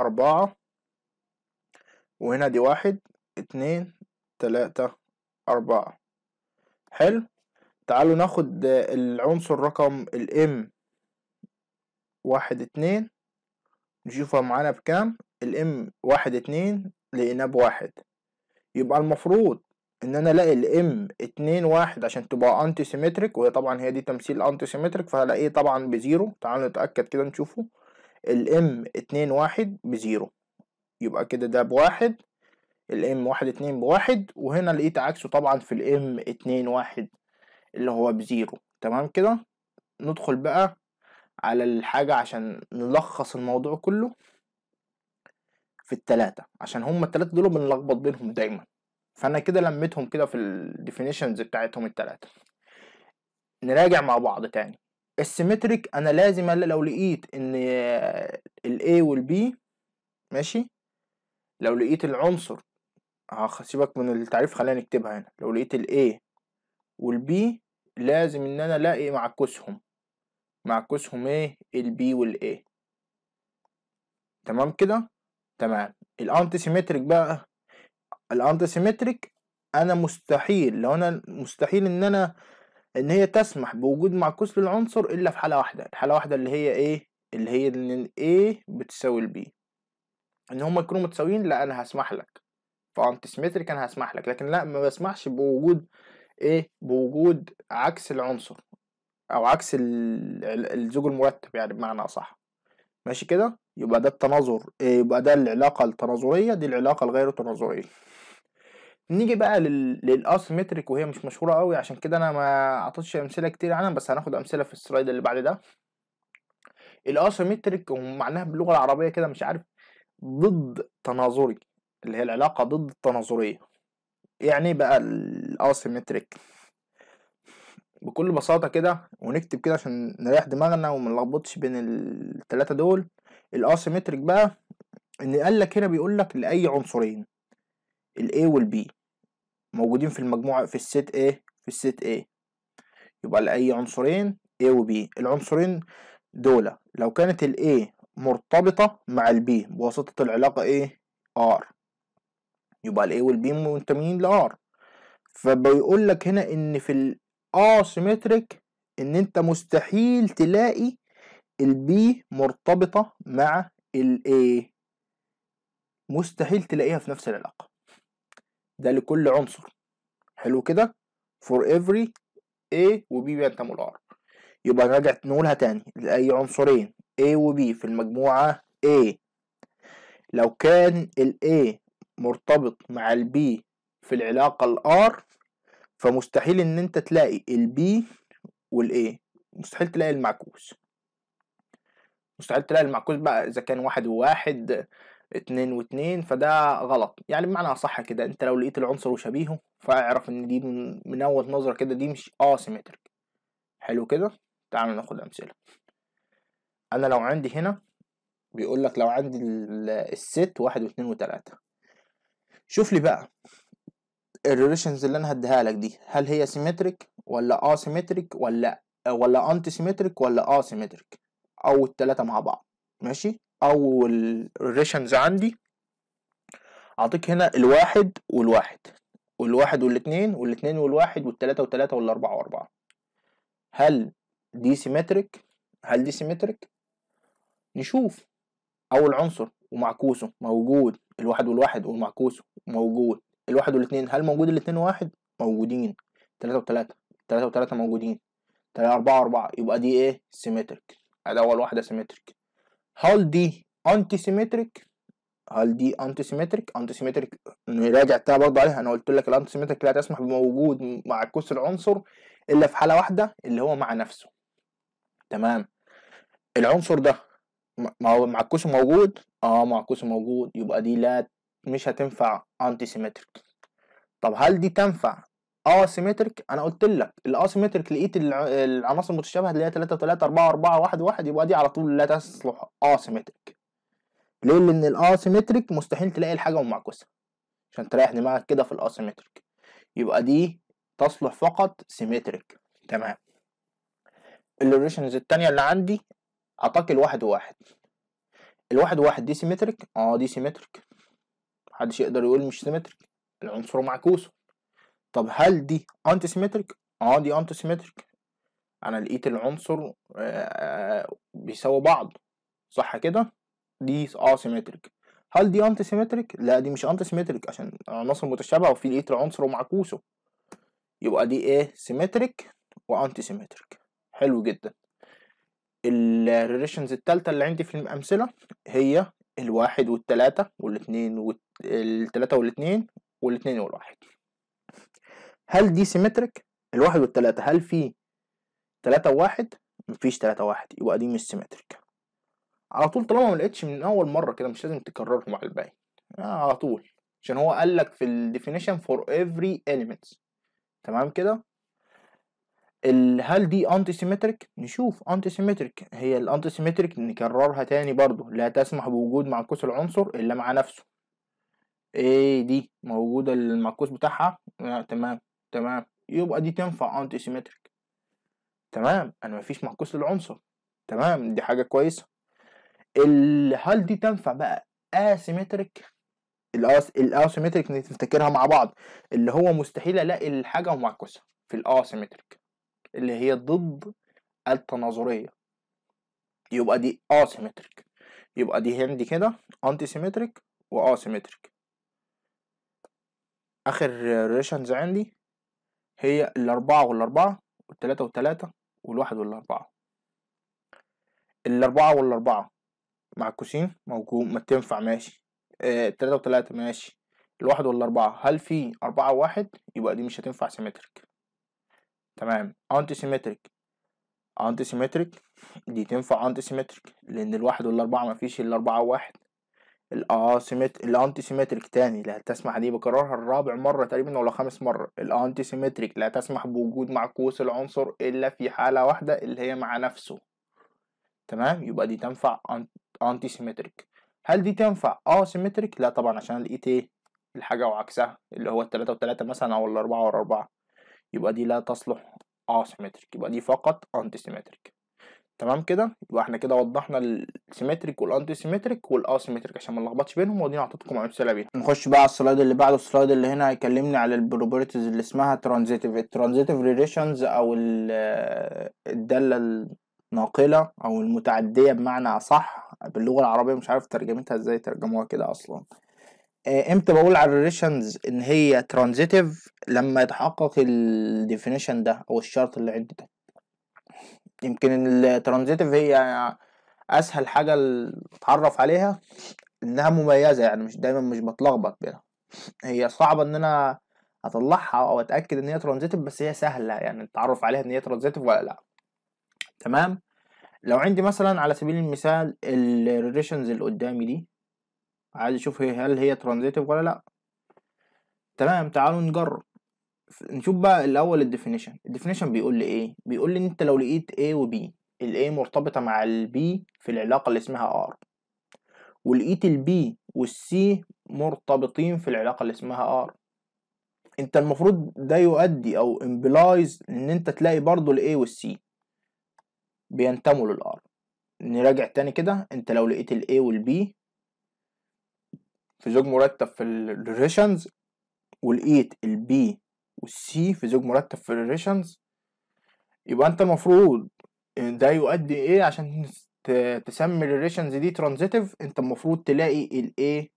اربعة وهنا دي واحد اتنين تلاتة اربعة حلو تعالوا ناخد العنصر رقم الام واحد اتنين نشوفها معانا بكام الام واحد اتنين لقيناه بواحد يبقى المفروض ان انا الاقي الام اتنين واحد عشان تبقى انتي سيمتريك وهي طبعا هي دي تمثيل انتي سيمتريك فهلاقيه طبعا بزيرو تعالوا نتاكد كده نشوفه الام اتنين واحد بزيرو يبقى كده ده بواحد الام واحد اتنين بواحد وهنا لقيت عكسه طبعا في الام اتنين واحد اللي هو بزيرو تمام كده ندخل بقى على الحاجة عشان نلخص الموضوع كله في التلاتة عشان هما التلاتة دول بنلخبط بينهم دايما فانا كده لميتهم كده في الديفينيشنز بتاعتهم التلاتة نراجع مع بعض تاني السيمتريك انا لازم لو لقيت ان A وال B ماشي لو لقيت العنصر هسيبك من التعريف خلينا نكتبها هنا لو لقيت A وال B لازم ان انا الاقي معكوسهم معكوسهم ايه B وال A تمام كده تمام الانتي سيمتريك بقى الانتسيمتريك سيمتريك انا مستحيل لو انا مستحيل ان انا ان هي تسمح بوجود معكوس للعنصر الا في حاله واحده الحاله واحده اللي هي ايه اللي هي ان الايه بتساوي البي ان هما يكونوا متساويين لا انا هسمح لك فانتسيمتريك سيمتريك انا هسمح لك لكن لا ما بسمحش بوجود ايه بوجود عكس العنصر او عكس الزوج المرتب يعني بمعنى اصح ماشي كده يبقى ده التناظر آه، يبقى ده العلاقه التناظريه دي العلاقه الغير تناظريه نيجي بقى لل... للاسيمتريك وهي مش مشهوره قوي عشان كده انا ما اعطيتش امثله كتير عنها بس هناخد امثله في السلايد اللي بعد ده الاسيمتريك ومعناها باللغه العربيه كده مش عارف ضد تناظري اللي هي العلاقه ضد التناظريه يعني بقى الاسيمتريك بكل بساطة كده ونكتب كده عشان نريح دماغنا ومنلخبطش بين التلاتة دول الاسيمتريك بقى ان قال لك هنا بيقول لك لأي عنصرين الاي A موجودين في المجموعة في الست ايه في الست ايه يبقى لأي عنصرين A و B العنصرين دول لو كانت ال A مرتبطة مع ال B بواسطة العلاقة ايه R يبقى ال A وال B منتمين ل R فبيقول لك هنا ان في ال سيمتريك ان انت مستحيل تلاقي B مرتبطة مع A مستحيل تلاقيها في نفس العلاقة ده لكل عنصر حلو كده for every A و B بينتموا R يبقى نرجع نقولها تاني لأي عنصرين A و B في المجموعة A لو كان ال A مرتبط مع ال B في العلاقة ال R فمستحيل إن أنت تلاقي ال B وال A مستحيل تلاقي المعكوس مستحيل تلاقي المعكوس بقى إذا كان واحد وواحد اتنين واتنين فده غلط يعني بمعنى اصح كده انت لو لقيت العنصر وشبيهه فاعرف ان دي من اول نظره كده دي مش اسيمتريك حلو كده تعالوا ناخد امثله انا لو عندي هنا بيقول لك لو عندي الست واحد واثنين وتلاتة شوف لي بقى الريليشنز اللي انا هديها لك دي هل هي سيمتريك ولا اسيمتريك ولا ولا انتي سيمتريك ولا اسيمتريك او التلاتة مع بعض ماشي او الريشنز عندي اعطيك هنا الواحد والواحد والواحد والاتنين والاتنين والواحد والتلاتة والثلاثة والاربعة واربعة هل دي سيمتريك هل دي سيمتريك نشوف اول عنصر ومعكوسه موجود الواحد والواحد ومعكوسه موجود الواحد والاتنين هل موجود الاتنين واحد موجودين ثلاثة وتلاتة ثلاثة وتلاتة موجودين تلاتة أربعة أربعة يبقى دي إيه سيمتريك أدي أول واحدة سيمتريك هل دي انتي سيمتريك هل دي انتي سيمتريك انتي سيمتريك نراجع تاني برضه عليها انا قلت لك الانتي سيمتريك لا تسمح بوجود مع كسر العنصر الا في حاله واحده اللي هو مع نفسه تمام العنصر ده ما هو معكوسه موجود اه معكوسه موجود يبقى دي لا مش هتنفع انتي سيمتريك طب هل دي تنفع اسيمتريك انا قلت لك الاسيمتريك لقيت العناصر المتشابهه اللي هي 3 3 4 4 1 1 يبقى دي على طول لا تصلح اسيمتريك ليه لان الاسيمتريك مستحيل تلاقي الحاجه ومعكوسه عشان تريح دماغك كده في الاسيمتريك يبقى دي تصلح فقط سيمتريك تمام الريليشنز التانية اللي عندي اعطاك الواحد واحد الواحد واحد دي سيمتريك اه دي سيمتريك محدش يقدر يقول مش سيمتريك العنصر معكوسه طب هل دي انتي سيمتريك اه دي انتي سيمتريك انا لقيت العنصر آه، بيساوي بعض صح كده دي اه سيمتريك هل دي انتي سيمتريك لا دي مش انتي سيمتريك عشان عناصر متشابهه وفي لقيت العنصر ومعكوسه يبقى دي ايه سيمتريك وانتي سيمتريك حلو جدا الريليشنز الثالثه اللي عندي في الأمثلة هي الواحد والثلاثه والاثنين والثلاثه والاثنين والاثنين والواحد هل دي سيمتريك الواحد والتلاتة هل في تلاتة وواحد مفيش تلاتة واحد يبقى دي مش سيمتريك على طول طالما ما لقيتش من اول مره كده مش لازم تكررهم على الباقي آه على طول عشان هو قال لك في الديفينيشن فور every elements تمام كده هل دي انتي سيمتريك نشوف انتي سيمتريك هي الانتي سيمتريك نكررها تاني برضو لا تسمح بوجود معكوس العنصر الا مع نفسه ايه دي موجوده المعكوس بتاعها آه تمام تمام يبقى دي تنفع انتي سيمتريك تمام انا مفيش معكوس للعنصر تمام دي حاجه كويسه ال... هل دي تنفع بقى اسيمتريك الأس... الاسيمتريك نفتكرها مع بعض اللي هو مستحيل الاقي الحاجه ومعكوسها في الاسيمتريك اللي هي ضد التناظريه يبقى دي اسيمتريك يبقى دي هندي كده انتي سيمتريك واسيمتريك اخر ريليشنز عندي هي الأربعة والأربعة والتلاتة والتلاتة والواحد والأربعة الأربعة والأربعة مع الكوسين موجود ما تنفع ماشي آه التلاتة وتلاتة ماشي الواحد والأربعة هل في أربعة واحد يبقى دي مش هتنفع سيمتريك تمام أنتي سيمتريك أنتي سيمتريك دي تنفع أنتي سيمتريك لأن الواحد والأربعة مفيش إلا أربعة واحد الاسيمت الانتي سيمتريك تاني لا تسمح دي بكررها الرابع مره تقريبا ولا خامس مره الانتي سيمتريك لا تسمح بوجود معكوس العنصر الا في حاله واحده اللي هي مع نفسه تمام يبقى دي تنفع انتي سيمتريك هل دي تنفع اه سيمتريك لا طبعا عشان الاي ايه e الحاجه وعكسها اللي هو التلاتة وتلاتة مثلا او الاربعة ورا اربعة يبقى دي لا تصلح اه سيمتريك يبقى دي فقط انتي سيمتريك تمام كده يبقى احنا كده وضحنا السيمتريك والانتي سيمتريك والاسيمتريك عشان ما نلخبطش بينهم وادينا اعطيتكم امثله بيها نخش بقى على السلايد اللي بعده السلايد اللي هنا هيكلمني على البروبرتيز اللي اسمها ترانزيتيف الترانزيتيف ريليشنز او الداله الناقله او المتعديه بمعنى اصح باللغه العربيه مش عارف ترجمتها ازاي ترجموها كده اصلا آه، امتى بقول على الريليشنز ان هي ترانزيتيف لما يتحقق الديفينيشن ده او الشرط اللي عندي ده يمكن الترانزيتيف هي اسهل حاجه اتعرف عليها انها مميزه يعني مش دايما مش بتلخبط بيها هي صعبه ان انا اطلعها او اتاكد ان هي ترانزيتيف بس هي سهله يعني التعرف عليها ان هي ترانزيتيف ولا لا تمام لو عندي مثلا على سبيل المثال الريليشنز اللي قدامي دي عايز اشوف هي هل هي ترانزيتيف ولا لا تمام تعالوا نجرب نشوف بقى الاول الديفينيشن الديفينيشن بيقول لي ايه بيقول لي انت لو لقيت A و B ال A مرتبطة مع ال B في العلاقة اللي اسمها R ولقيت ال B وال C مرتبطين في العلاقة اللي اسمها R انت المفروض ده يؤدي او امبلايز ان انت تلاقي برضو ال A وال C بينتموا لل R نراجع تاني كده انت لو لقيت ال A وال B في زوج مرتب في الريليشنز ولقيت ال B والسي في زوج مرتب في الريليشنز يبقى انت المفروض ده يؤدي ايه عشان تسمي الريليشنز دي ترانزيتيف انت المفروض تلاقي الاي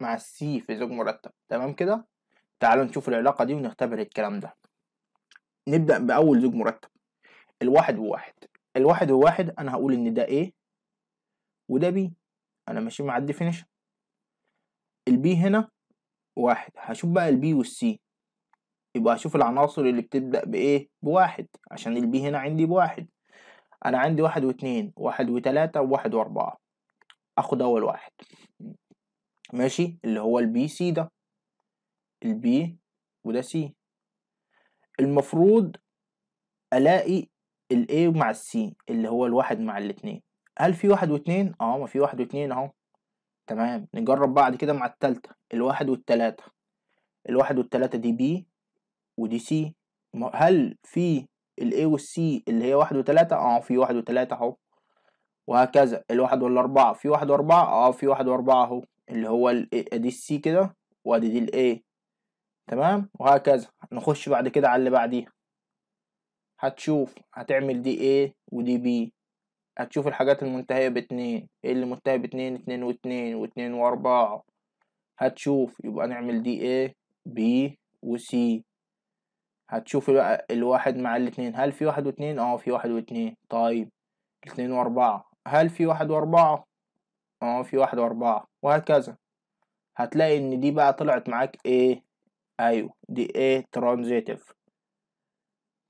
مع السي في زوج مرتب تمام كده تعالوا نشوف العلاقة دي ونختبر الكلام ده نبدأ بأول زوج مرتب الواحد وواحد الواحد وواحد أنا هقول إن ده A وده B أنا ماشي مع الديفينيشن البي هنا واحد هشوف بقى البي والسي يبقى هشوف العناصر اللي بتبدأ بإيه بواحد عشان البي هنا عندي بواحد أنا عندي واحد واتنين واحد وتلاتة وواحد وأربعة أخد أول واحد ماشي اللي هو البي سي ده البي وده سي المفروض ألاقي الاي مع السي اللي هو الواحد مع الاتنين هل في واحد واتنين؟ اه ما في واحد واتنين اهو تمام نجرب بعد كده مع التالتة الواحد والتلاتة الواحد والتلاتة دي بي ودي سي هل في الاي والسي اللي هي واحد وتلاتة اه في واحد وتلاتة اهو وهكذا الواحد والاربعة في واحد واربعة اه في واحد واربعة اهو اللي هو ادي السي كده وادي دي الاي تمام وهكذا نخش بعد كده على اللي بعديها هتشوف هتعمل دي ايه ودي بي هتشوف الحاجات المنتهية باتنين ايه اللي منتهي باتنين اتنين واتنين واتنين واربعة هتشوف يبقى نعمل دي ايه بي وسي هتشوف الواحد مع الاتنين هل في واحد واتنين اه في واحد واتنين طيب اتنين واربعة هل في واحد واربعة اه في واحد واربعة وهكذا هتلاقي ان دي بقى طلعت معاك ايه ايوه دي ايه ترانزيتيف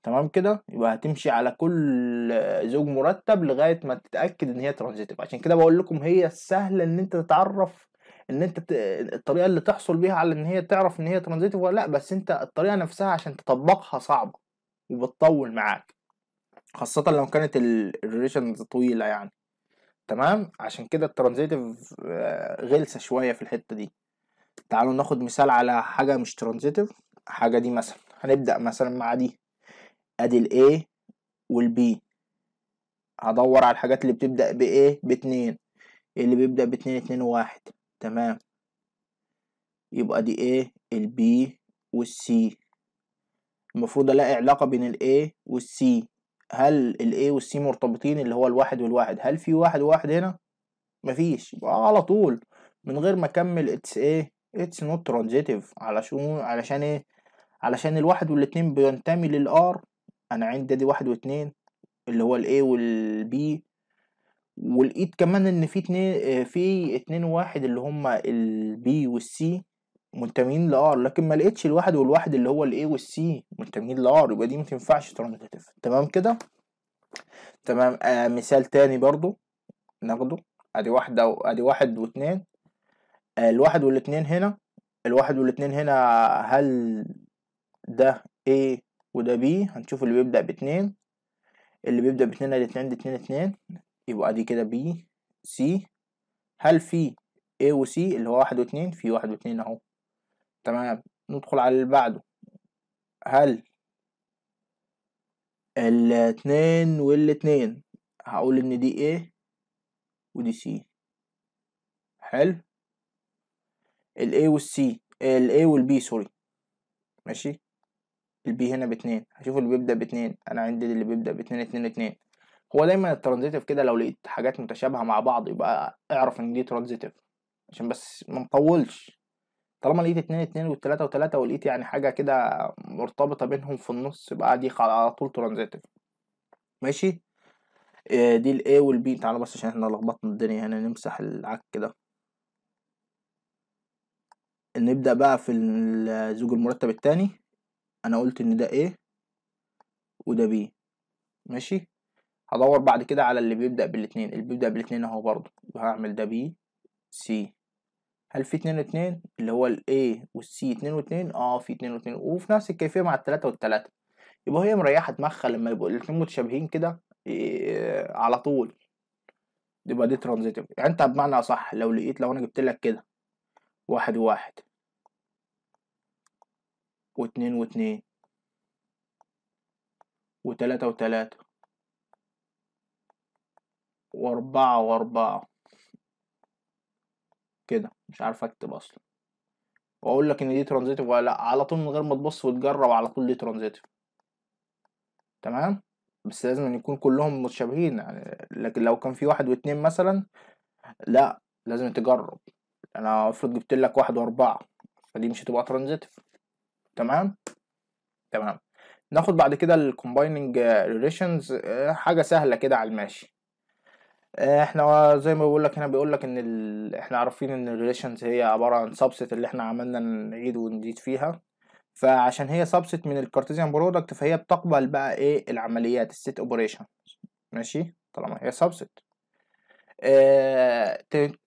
تمام كده يبقى هتمشي على كل زوج مرتب لغايه ما تتاكد ان هي ترانزيتيف عشان كده بقول لكم هي السهله ان انت تتعرف ان انت ت... الطريقه اللي تحصل بيها على ان هي تعرف ان هي ترانزيتيف ولا لا بس انت الطريقه نفسها عشان تطبقها صعبه وبتطول معاك خاصه لو كانت الريليشنز طويله يعني تمام عشان كده الترانزيتيف آه، غلسه شويه في الحته دي تعالوا ناخد مثال على حاجه مش ترانزيتيف حاجه دي مثلا هنبدا مثلا مع دي ادي الاي والبي هدور على الحاجات اللي بتبدا بايه باتنين اللي بيبدا باتنين اتنين واحد تمام يبقى دي ايه البي والسي المفروض الاقي علاقة بين الاي والسي هل الاي والسي مرتبطين اللي هو الواحد والواحد هل في واحد وواحد هنا مفيش يبقى على طول من غير ما اكمل اتس ايه اتس نوت ترانزيتيف علشان علشان ايه علشان الواحد والاتنين بينتمي للار انا عندي دي واحد واتنين اللي هو الاي والبي ولقيت كمان ان في اتنين آه، في اتنين واحد اللي هما البي والسي منتمين لار لكن ما لقيتش الواحد والواحد اللي هو الاي والسي منتمين لار يبقى دي ما تنفعش ترانزيتيف تمام كده تمام آه مثال تاني برضو ناخده ادي واحدة ادي واحد واتنين آه الواحد والاتنين هنا الواحد والاتنين هنا هل ده اي وده بي هنشوف اللي بيبدأ باتنين اللي بيبدأ باتنين ادي اتنين دي اتنين اتنين يبقى ادي كده بي سي هل في A و C اللي هو واحد واتنين في واحد واتنين اهو تمام ندخل على اللي بعده هل الاتنين والاتنين هقول ان دي A ودي C حلو ال A وال C ال A وال B سوري ماشي البي هنا باتنين هشوف اللي بيبدأ باتنين انا عندي اللي بيبدأ باتنين اتنين اتنين هو دايما الترانزيتيف كده لو لقيت حاجات متشابهه مع بعض يبقى اعرف ان دي ترانزيتيف عشان بس ما نطولش طالما لقيت اتنين اتنين والتلاتة وتلاتة ولقيت يعني حاجة كده مرتبطة بينهم في النص يبقى دي على طول ترانزيتيف ماشي آه، دي الـ A والـ B تعالوا بس عشان احنا لخبطنا الدنيا هنا نمسح العك كده نبدأ بقى في الزوج المرتب التاني انا قلت ان ده A وده B ماشي هدور بعد كده على اللي بيبدأ بالاتنين اللي بيبدأ بالاتنين اهو برضو هعمل ده بي سي هل في اتنين واتنين اللي هو ال A وال C اتنين واتنين اه في اتنين واتنين وفي نفس الكيفية مع التلاتة والتلاتة يبقى هي مريحة دماغها لما يبقوا الاتنين متشابهين كده إيه على طول يبقى دي ترانزيتيف يعني انت بمعنى اصح لو لقيت لو انا جبت لك كده واحد وواحد واتنين واتنين وتلاتة وتلاتة وأربعة وأربعة كده مش عارف أكتب أصلا وأقول لك إن دي ترانزيتيف ولا لأ على طول من غير ما تبص وتجرب على طول دي ترانزيتيف تمام بس لازم أن يكون كلهم متشابهين يعني لكن لو كان في واحد واتنين مثلا لأ لازم تجرب أنا أفرض جبت لك واحد وأربعة فدي مش هتبقى ترانزيتيف تمام تمام ناخد بعد كده الكومبايننج آه، ريليشنز حاجه سهله كده على الماشي آه، احنا زي ما بقول لك هنا بيقول لك ان ال... احنا عارفين ان الريليشنز هي عباره عن سبست اللي احنا عملنا نعيد ونزيد فيها فعشان هي سبست من الكارتيزيان برودكت فهي بتقبل بقى ايه العمليات الست اوبريشن ماشي طالما هي سبست اه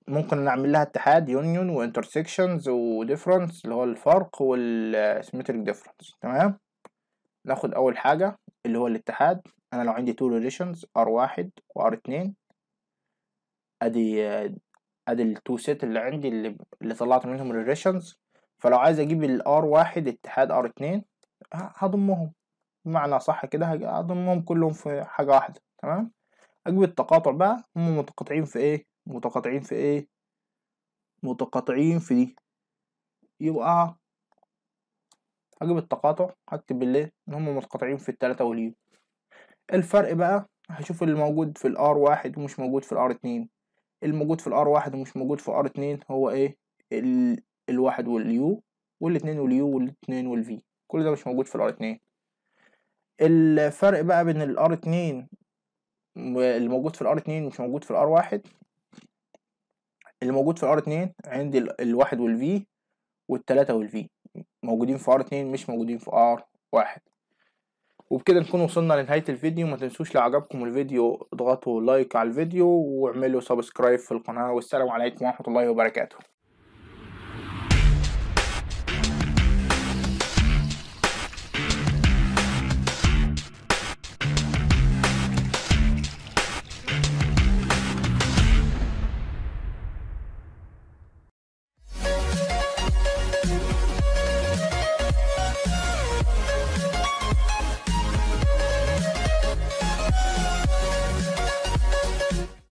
ممكن نعمل لها اتحاد يونيون وانترسكشنز وديفرنس اللي هو الفرق والسيمتريك ديفرنس تمام ناخد اول حاجه اللي هو الاتحاد انا لو عندي تو ريليشنز ار واحد وار اتنين ادي ادي التو سيت اللي عندي اللي, اللي طلعت منهم الريليشنز فلو عايز اجيب الار واحد اتحاد ار اتنين هضمهم بمعنى صح كده هضمهم كلهم في حاجة واحدة تمام اجيب التقاطع بقى هم متقاطعين في ايه متقاطعين في ايه متقاطعين في دي يبقى اجيب التقاطع هكتب اللي ان هم متقاطعين في التلاتة واليو الفرق بقى هشوف اللي موجود في الار واحد ومش موجود في الار اتنين الموجود في الار واحد ومش موجود في ار اتنين هو ايه الواحد واليو والاتنين واليو والاتنين والفي كل ده مش موجود في الار اتنين الفرق بقى بين الار اتنين الموجود في الار اتنين مش موجود في الار واحد اللي موجود في الار اتنين عندي الواحد والفي والتلاتة والفي موجودين في ار اتنين مش موجودين في ار واحد وبكده نكون وصلنا لنهاية الفيديو ما تنسوش لو عجبكم الفيديو اضغطوا لايك على الفيديو واعملوا سبسكرايب في القناة والسلام عليكم ورحمة الله وبركاته